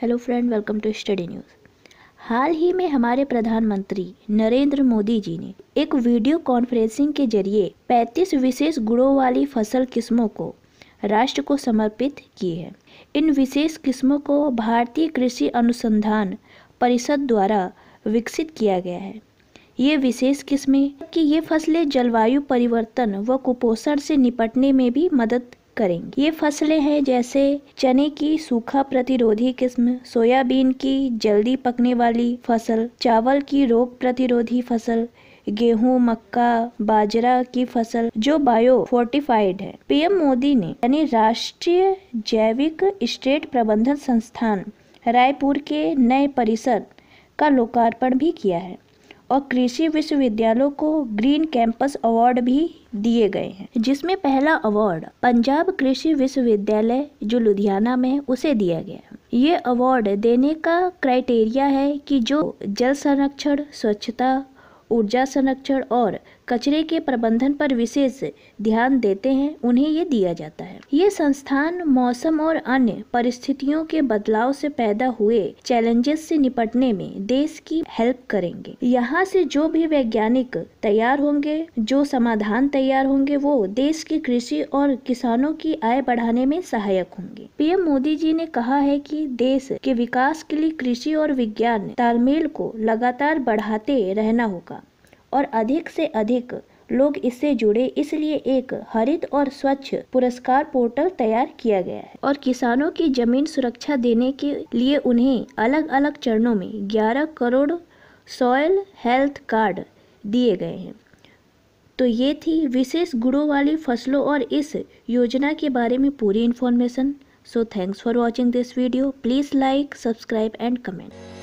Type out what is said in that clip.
hello friend welcome to study news हाल ही में हमारे प्रधानमंत्री नरेंद्र मोदी जी ने एक वीडियो कॉन्फ्रेंसिंग के जरिए 35 विशेष गुणों वाली फसल किस्मों को राष्ट्र को समर्पित की है इन विशेष किस्मों को भारतीय कृषि अनुसंधान परिषद द्वारा विकसित किया गया है ये विशेष किस्में कि ये फसलें जलवायु परिवर्तन व कुपोषण से निपटने में भी मदद करेंगे ये फसलें हैं जैसे चने की सूखा प्रतिरोधी किस्म सोयाबीन की जल्दी पकने वाली फसल चावल की रोग प्रतिरोधी फसल गेहूं, मक्का बाजरा की फसल जो बायो फोर्टिफाइड है पीएम मोदी ने यानी राष्ट्रीय जैविक स्टेट प्रबंधन संस्थान रायपुर के नए परिसर का लोकार्पण भी किया है और कृषि विश्वविद्यालयों को ग्रीन कैंपस अवार्ड भी दिए गए हैं जिसमें पहला अवार्ड पंजाब कृषि विश्वविद्यालय जो लुधियाना में उसे दिया गया ये अवार्ड देने का क्राइटेरिया है कि जो जल संरक्षण स्वच्छता ऊर्जा संरक्षण और कचरे के प्रबंधन पर विशेष ध्यान देते हैं उन्हें ये दिया जाता है ये संस्थान मौसम और अन्य परिस्थितियों के बदलाव से पैदा हुए चैलेंजेस से निपटने में देश की हेल्प करेंगे यहाँ से जो भी वैज्ञानिक तैयार होंगे जो समाधान तैयार होंगे वो देश की कृषि और किसानों की आय बढ़ाने में सहायक होंगे पीएम मोदी जी ने कहा है कि देश के विकास के लिए कृषि और विज्ञान तालमेल को लगातार बढ़ाते रहना होगा और अधिक से अधिक लोग इससे जुड़े इसलिए एक हरित और स्वच्छ पुरस्कार पोर्टल तैयार किया गया है और किसानों की जमीन सुरक्षा देने के लिए उन्हें अलग अलग चरणों में 11 करोड़ सॉयल हेल्थ कार्ड दिए गए हैं तो ये थी विशेष गुड़ों वाली फसलों और इस योजना के बारे में पूरी information so thanks for watching this video please like subscribe and comment